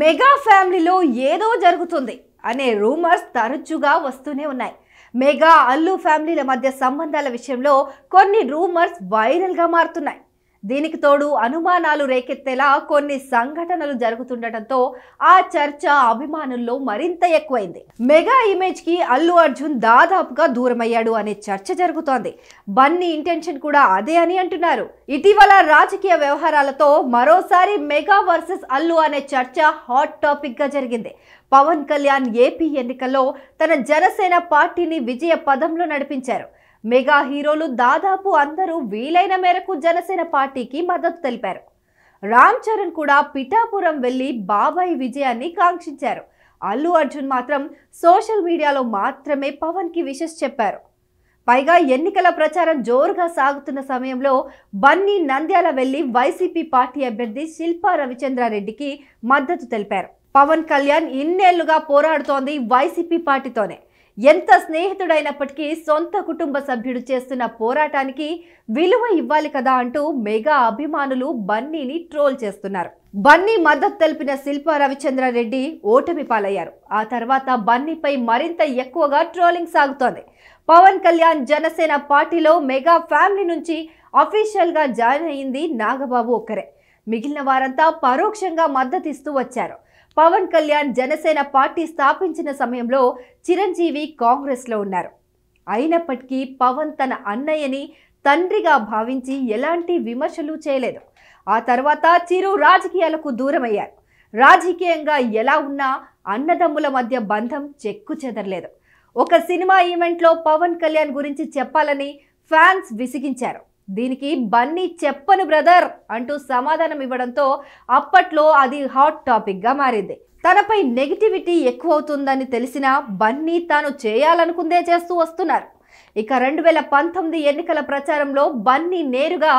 mega ఫ్యామిలీలో ఏదో జరుగుతుంది అనే రూమర్స్ తరచుగా వస్తూనే ఉన్నాయి మెగా అల్లు ఫ్యామిలీల మధ్య సంబంధాల విషయంలో కొన్ని రూమర్స్ వైరల్గా మారుతున్నాయి దీనికి తోడు అనుమానాలు రేకెత్తేలా కొన్ని సంఘటనలు జరుగుతుండటంతో ఆ చర్చ అభిమానుల్లో మరింత ఎక్కువైంది మెగా ఇమేజ్ కి అల్లు అర్జున్ దాదాపుగా దూరమయ్యాడు అనే చర్చ జరుగుతోంది బన్నీ ఇంటెన్షన్ కూడా అదే అని అంటున్నారు ఇటీవల రాజకీయ వ్యవహారాలతో మరోసారి మెగా వర్సెస్ అల్లు అనే చర్చ హాట్ టాపిక్ గా జరిగింది పవన్ కళ్యాణ్ ఏపీ ఎన్నికల్లో తన జనసేన పార్టీని విజయ పదంలో నడిపించారు మెగా హీరోలు దాదాపు అందరూ వీలైన మేరకు జనసేన పార్టీకి మద్దతు తెలిపారు రామ్ చరణ్ కూడా పిఠాపురం వెళ్ళి బాబాయ్ విజయాన్ని కాంక్షించారు అల్లు అర్జున్ మాత్రం సోషల్ మీడియాలో మాత్రమే పవన్కి విషస్ చెప్పారు పైగా ఎన్నికల ప్రచారం జోరుగా సాగుతున్న సమయంలో బన్నీ నంద్యాల వెళ్లి వైసీపీ పార్టీ అభ్యర్థి శిల్పా రవిచంద్రారెడ్డికి మద్దతు తెలిపారు పవన్ కళ్యాణ్ ఇన్నేళ్లుగా పోరాడుతోంది వైసీపీ పార్టీతోనే ఎంత స్నేహితుడైనప్పటికీ సొంత కుటుంబ సభ్యుడు చేస్తున్న పోరాటానికి విలువ ఇవ్వాలి కదా అంటూ మెగా అభిమానులు బన్నీని ట్రోల్ చేస్తున్నారు బన్నీ మద్దతు తెలిపిన శిల్ప రవిచంద్రారెడ్డి ఓటమి పాలయ్యారు ఆ తర్వాత బన్నీపై మరింత ఎక్కువగా ట్రోలింగ్ సాగుతోంది పవన్ కళ్యాణ్ జనసేన పార్టీలో మెగా ఫ్యామిలీ నుంచి అఫీషియల్గా జాయిన్ అయింది నాగబాబు ఒక్కరే మిగిలిన వారంతా పరోక్షంగా మద్దతిస్తూ వచ్చారు పవన్ కళ్యాణ్ జనసేన పార్టీ స్థాపించిన సమయంలో చిరంజీవి కాంగ్రెస్లో ఉన్నారు అయినప్పటికీ పవన్ తన అన్నయ్యని తండ్రిగా భావించి ఎలాంటి విమర్శలు చేయలేదు ఆ తర్వాత చిరు రాజకీయాలకు దూరమయ్యారు రాజకీయంగా ఎలా ఉన్నా అన్నదమ్ముల మధ్య బంధం చెక్కు చెదరలేదు ఒక సినిమా ఈవెంట్లో పవన్ కళ్యాణ్ గురించి చెప్పాలని ఫ్యాన్స్ విసిగించారు దీనికి బన్నీ చెప్పను బ్రదర్ అంటూ సమాధానం ఇవ్వడంతో అప్పట్లో అది హాట్ టాపిక్గా మారింది తనపై నెగిటివిటీ ఎక్కువ అవుతుందని తెలిసిన బన్నీ తాను చేయాలనుకుందే చేస్తూ వస్తున్నారు ఇక రెండు వేల పంతొమ్మిది ఎన్నికల ప్రచారంలో బన్నీ నేరుగా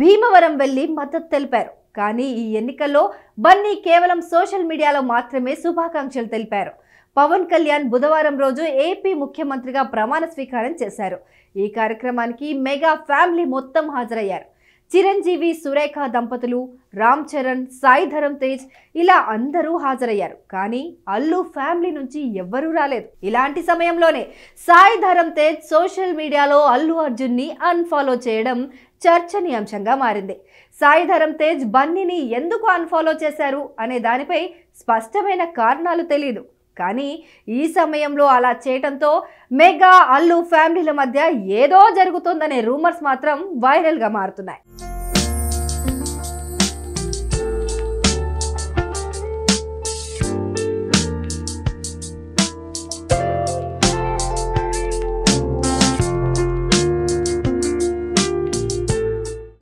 భీమవరం వెళ్ళి మద్దతు తెలిపారు కానీ ఈ ఎన్నికల్లో బన్నీ కేవలం సోషల్ మీడియాలో మాత్రమే శుభాకాంక్షలు తెలిపారు పవన్ కళ్యాణ్ బుధవారం రోజు ఏపీ ముఖ్యమంత్రిగా ప్రమాణ స్వీకారం చేశారు ఈ కార్యక్రమానికి మెగా ఫ్యామిలీ మొత్తం హాజరయ్యారు చిరంజీవి సురేఖ దంపతులు రామ్ చరణ్ సాయి ధరమ్ తేజ్ ఇలా అందరూ హాజరయ్యారు కానీ అల్లు ఫ్యామిలీ నుంచి ఎవ్వరూ రాలేదు ఇలాంటి సమయంలోనే సాయి ధరమ్ తేజ్ సోషల్ మీడియాలో అల్లు అర్జున్ని అన్ఫాలో చేయడం చర్చనీయాంశంగా మారింది సాయి ధరమ్ తేజ్ బన్నీని ఎందుకు అన్ఫాలో చేశారు అనే దానిపై స్పష్టమైన కారణాలు తెలియదు కానీ ఈ సమయంలో అలా చేయటంతో మెగా అల్లు ఫ్యామిలీల మధ్య ఏదో జరుగుతుందనే రూమర్స్ మాత్రం వైరల్గా మారుతున్నాయి